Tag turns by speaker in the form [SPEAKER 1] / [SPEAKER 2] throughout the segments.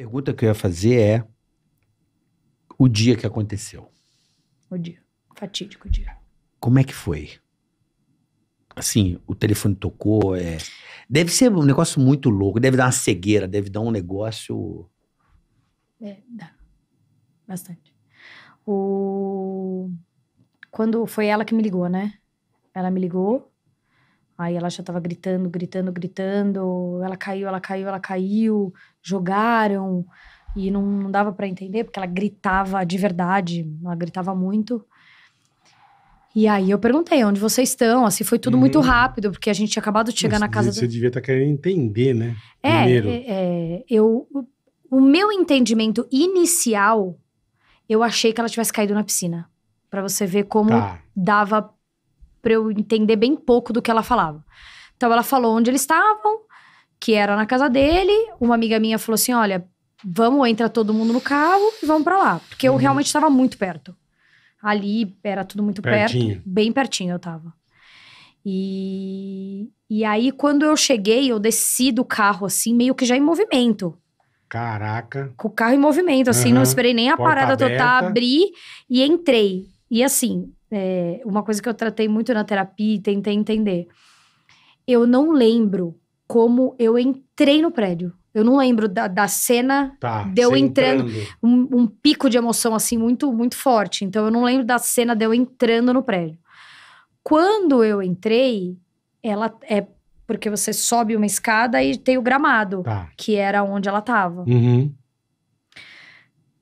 [SPEAKER 1] Pergunta que eu ia fazer é o dia que aconteceu. O dia. Fatídico dia. Como é que foi? Assim, o telefone tocou, é... Deve ser um negócio muito louco, deve dar uma cegueira, deve dar um negócio... É, dá. Bastante. O... Quando foi ela que me ligou, né? Ela me ligou Aí ela já tava gritando, gritando, gritando. Ela caiu, ela caiu, ela caiu. Jogaram. E não, não dava para entender, porque ela gritava de verdade. Ela gritava muito. E aí eu perguntei onde vocês estão, assim, foi tudo hum. muito uhum. rápido, porque a gente tinha acabado de chegar na casa. Você do... devia estar tá querendo entender, né? É, Primeiro. É, é, eu, o meu entendimento inicial, eu achei que ela tivesse caído na piscina, para você ver como tá. dava para eu entender bem pouco do que ela falava. Então ela falou onde eles estavam, que era na casa dele. Uma amiga minha falou assim: "Olha, vamos entrar todo mundo no carro e vamos para lá", porque eu uhum. realmente estava muito perto. Ali era tudo muito Pertinho. perto, bem pertinho eu tava. E, e aí, quando eu cheguei, eu desci do carro, assim, meio que já em movimento. Caraca. Com o carro em movimento, assim, uhum. não esperei nem a Porta parada aberta. total abrir e entrei. E assim, é, uma coisa que eu tratei muito na terapia e tentei entender. Eu não lembro como eu entrei no prédio. Eu não lembro da, da cena tá, de eu entrando. entrando. Um, um, pico de emoção, assim, muito, muito forte. Então, eu não lembro da cena de eu entrando no prédio. Quando eu entrei, ela é porque você sobe uma escada e tem o gramado, tá. que era onde ela estava. Uhum.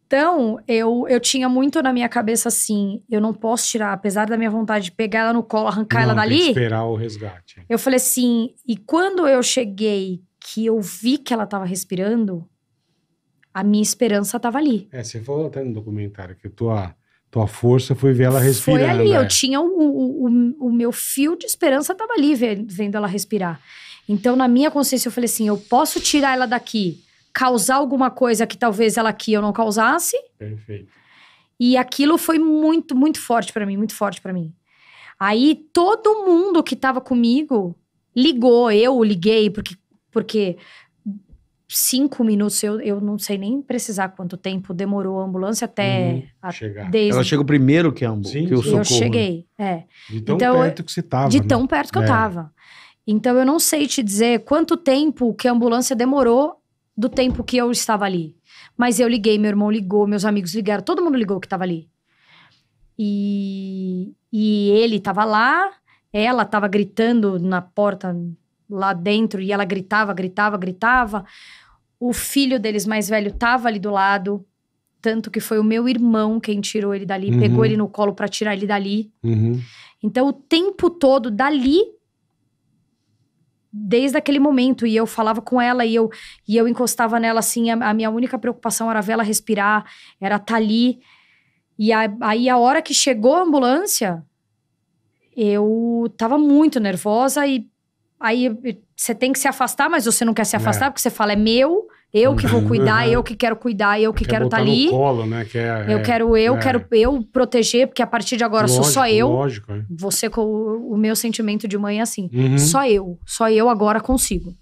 [SPEAKER 1] Então, eu, eu tinha muito na minha cabeça assim: eu não posso tirar, apesar da minha vontade de pegar ela no colo, arrancar não, ela dali. Tem que esperar o resgate. Eu falei assim. E quando eu cheguei, que eu vi que ela estava respirando, a minha esperança estava ali. É, você falou até no documentário que tua, tua força foi ver ela respirando. Foi ali, eu é. tinha o, o, o, o, meu fio de esperança estava ali vendo, vendo ela respirar. Então, na minha consciência, eu falei assim: eu posso tirar ela daqui causar alguma coisa que talvez ela aqui eu não causasse. Perfeito. E aquilo foi muito, muito forte para mim, muito forte para mim. Aí todo mundo que tava comigo ligou, eu liguei, porque, porque cinco minutos, eu, eu não sei nem precisar quanto tempo demorou a ambulância até hum, a, chegar. Desde... Ela chegou primeiro que a ambulância, que o socorro. Eu né? cheguei, é. De tão então, perto que você tava. De né? tão perto que é. eu tava. Então eu não sei te dizer quanto tempo que a ambulância demorou do tempo que eu estava ali. Mas eu liguei, meu irmão ligou, meus amigos ligaram, todo mundo ligou que estava ali. E, e ele estava lá, ela estava gritando na porta lá dentro e ela gritava, gritava, gritava. O filho deles mais velho estava ali do lado, tanto que foi o meu irmão quem tirou ele dali, uhum. pegou ele no colo para tirar ele dali. Uhum. Então o tempo todo dali desde aquele momento. E eu falava com ela e eu, e eu encostava nela assim. A, a minha única preocupação era ver ela respirar, era estar tá ali. E a, aí, a hora que chegou a ambulância, eu tava muito nervosa e aí você tem que se afastar, mas você não quer se é. afastar é. porque você fala é meu. Eu que vou uhum. cuidar, eu uhum. que quero cuidar, eu que, quero estar tá ali. Colo, né? que é, eu é, quero eu, é. quero eu proteger, porque a partir de agora lógico, sou só eu. Lógico, é. Você com o meu sentimento de mãe é assim, uhum. só eu, só eu agora consigo.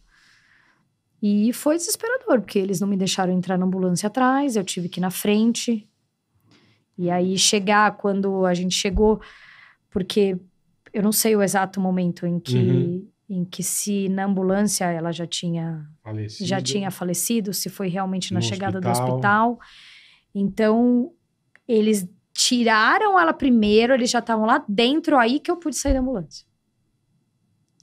[SPEAKER 1] E foi desesperador, porque eles não me deixaram entrar na ambulância atrás, eu tive que ir na frente. E aí chegar quando a gente chegou, porque eu não sei o exato momento em que uhum em que se na ambulância ela já tinha falecido. já tinha falecido, se foi realmente na chegada hospital. do hospital. Então eles tiraram ela primeiro, eles já estavam lá dentro aí que eu pude sair da ambulância.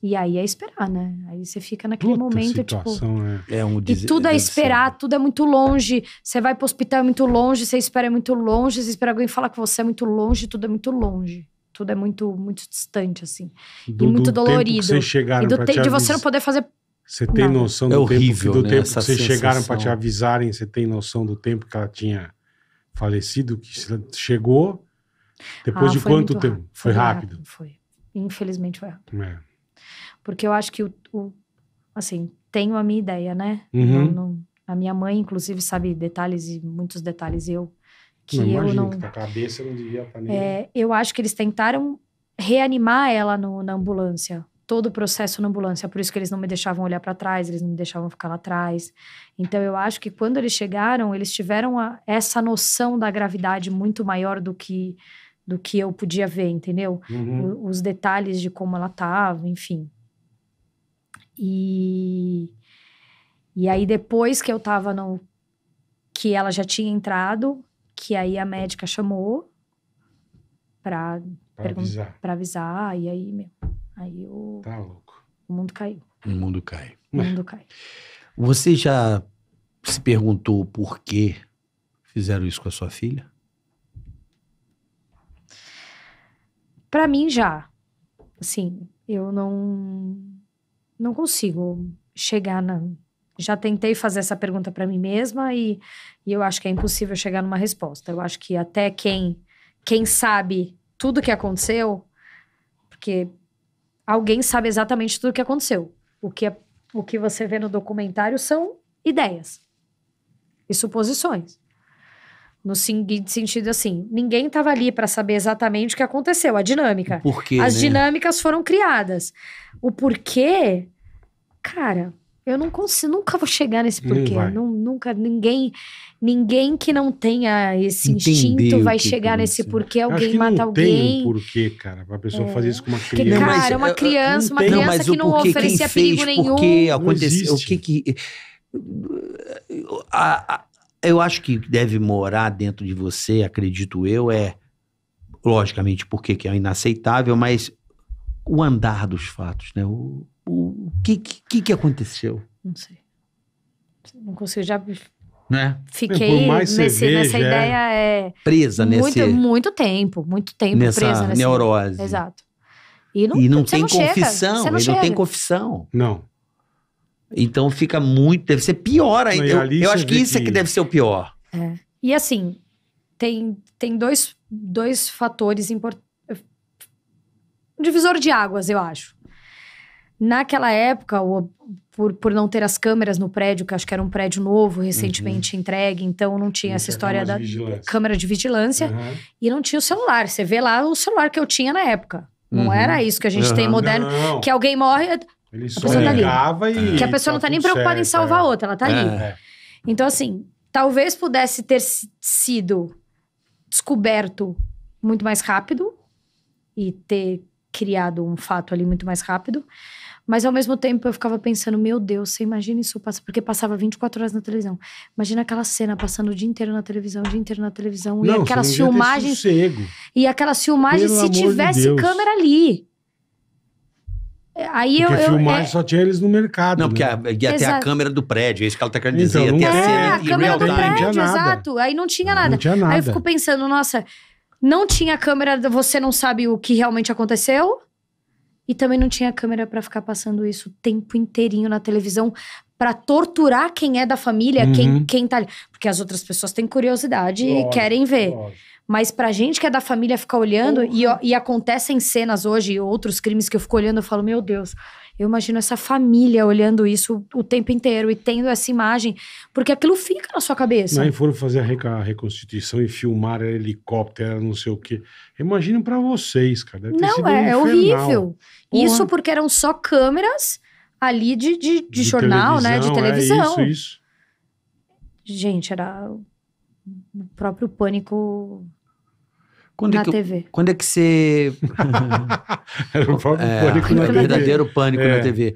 [SPEAKER 1] E aí é esperar, né? Aí você fica naquele Puta momento, tipo, situação, tipo. Né? É um des... E tudo é esperar, ser. tudo é muito longe. Você vai pro hospital é muito longe, você espera é muito longe, você espera alguém falar que você é muito longe, tudo é muito longe tudo é muito muito distante assim do, e muito dolorido. Tempo e do te, de você não poder fazer você tem noção é do é horrível, tempo, do né? tempo que né, vocês sensação. chegaram para te avisarem? Você tem noção do tempo que ela tinha falecido? Que chegou? Depois ah, de quanto tempo? Rápido. Foi, rápido. Foi. Infelizmente foi rápido. É. Porque eu acho que o, o, assim, tenho a minha ideia, né? Uhum. não, a minha mãe, inclusive, sabe detalhes e muitos detalhes. E eu que não, eu não... Que a cabeça não devia estar nem... É, eu acho que eles tentaram reanimar ela no, na ambulância. Todo o processo na ambulância. Por isso que eles não me deixavam olhar para trás, eles não me deixavam ficar lá atrás. Então, eu acho que quando eles chegaram, eles tiveram a, essa noção da gravidade muito maior do que do que eu podia ver, entendeu? Uhum. O, os detalhes de como ela estava, enfim. E, e aí, depois que eu estava no. que ela já tinha entrado, que aí a médica chamou pra, avisar. pra avisar. E aí, meu, aí o, tá louco. o mundo caiu. O mundo cai. O mundo cai. Você já se perguntou por que fizeram isso com a sua filha? Para mim já. Assim, eu não não consigo chegar na já tentei fazer essa pergunta para mim mesma e, e, eu acho que é impossível chegar numa resposta. Eu acho que até quem quem sabe tudo o que aconteceu, porque alguém sabe exatamente tudo o que aconteceu. O que, é, o que você vê no documentário são ideias e suposições. No sentido assim, ninguém estava ali para saber exatamente o que aconteceu, a dinâmica. Por quê, As né? dinâmicas foram criadas. O porquê, cara, eu não consigo, nunca vou chegar nesse porquê. Não, nunca, ninguém, ninguém que não tenha esse Entender instinto vai chegar nesse assim. porquê. Alguém mata não alguém. Tem um porquê, cara, pra pessoa é. fazer isso com uma criança. Porque, cara, não, uma criança, uma criança não, que não porque, oferecia perigo nenhum. Porque aconteceu, o que que. A, a, eu acho que deve morar dentro de você, acredito eu, é logicamente porque que é inaceitável, mas o andar dos fatos, né? O, o, que, que, que aconteceu? Não sei. Não consigo, já né? Fiquei nesse, cerveja, nessa é. ideia é presa nesse muito tempo, muito tempo nessa presa nessa neurose. Exato. E não, e não tem não confissão, chega, não, não tem confissão. Não. Então fica muito, deve ser pior ainda. Eu, eu acho que isso é que... é que deve ser o pior. É. E assim, tem, tem dois, dois fatores importantes. Um divisor de águas, eu acho. Naquela época, por, por não ter as câmeras no prédio, que acho que era um prédio novo, uhum. recentemente uhum. entregue, então não tinha não essa história da de câmera de vigilância uhum. e não tinha o celular. Você vê lá o celular que eu tinha na época. Não uhum. era isso que a gente tem moderno, não. que alguém morre, ele só está ali e. Que a pessoa tá não tá, tá nem preocupada certo, em salvar é. outra, ela tá é. ali. Então, assim, talvez pudesse ter sido descoberto muito mais rápido e ter criado um fato ali muito mais rápido. Mas ao mesmo tempo eu ficava pensando, meu Deus, você imagina isso passa, porque passava 24 horas na televisão. Imagina aquela cena passando o dia inteiro na televisão, o dia inteiro na televisão não, e aquelas filmagens. E aquelas filmagens se tivesse de câmera ali. Aí porque eu, eu filmagem é... só tinha eles no mercado. Não, né? porque né? a, ia ter a câmera do prédio, é isso que ela tá querendo dizer. Então, ia ter é, a cena é, a câmera prédio, exato. Aí não tinha, não, nada. não tinha nada. Aí eu fico pensando, nossa, não tinha câmera, você não sabe o que realmente aconteceu. E também não tinha câmera para ficar passando isso o tempo inteirinho na televisão para torturar quem é da família, uhum. quem, quem tá ali. Porque as outras pessoas têm curiosidade lógico, e querem ver. Lógico. Mas pra gente que é da família ficar olhando, uhum. e, e acontecem cenas hoje, outros crimes que eu fico olhando, eu falo, meu Deus, eu imagino essa família olhando isso o tempo inteiro e tendo essa imagem, porque aquilo fica na sua cabeça. Aí foram fazer a, reconstituição e filmar helicóptero, não sei o quê. Imagino para vocês, cara. não, é, é horrível. Porra. Isso porque eram só câmeras ali de, de, de, de jornal, né? De televisão. É isso, isso. Gente, era o próprio pânico quando é na é que, TV. Quando é que você. Era o próprio pânico é, verdadeiro pânico é. na TV.